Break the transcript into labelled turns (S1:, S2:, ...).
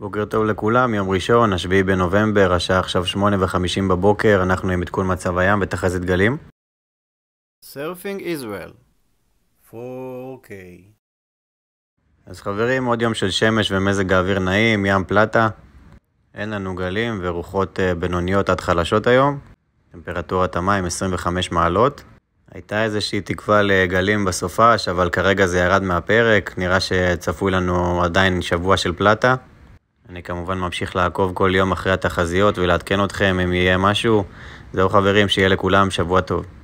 S1: בוקר טוב לכולם, יום ראשון, השביעי בנובמבר, השעה עכשיו שמונה וחמישים בבוקר, אנחנו עם עדכון מצב הים ותחזית גלים.
S2: סרפינג ישראל, 4K
S1: אז חברים, עוד יום של שמש ומזג האוויר נעים, ים פלטה. אין לנו גלים ורוחות אה, בינוניות עד חלשות היום. טמפרטורת המים 25 מעלות. הייתה איזושהי תקווה לגלים בסופש, אבל כרגע זה ירד מהפרק, נראה שצפוי לנו עדיין שבוע של פלטה. אני כמובן ממשיך לעקוב כל יום אחרי התחזיות ולעדכן אתכם אם יהיה משהו. זהו חברים, שיהיה לכולם שבוע טוב.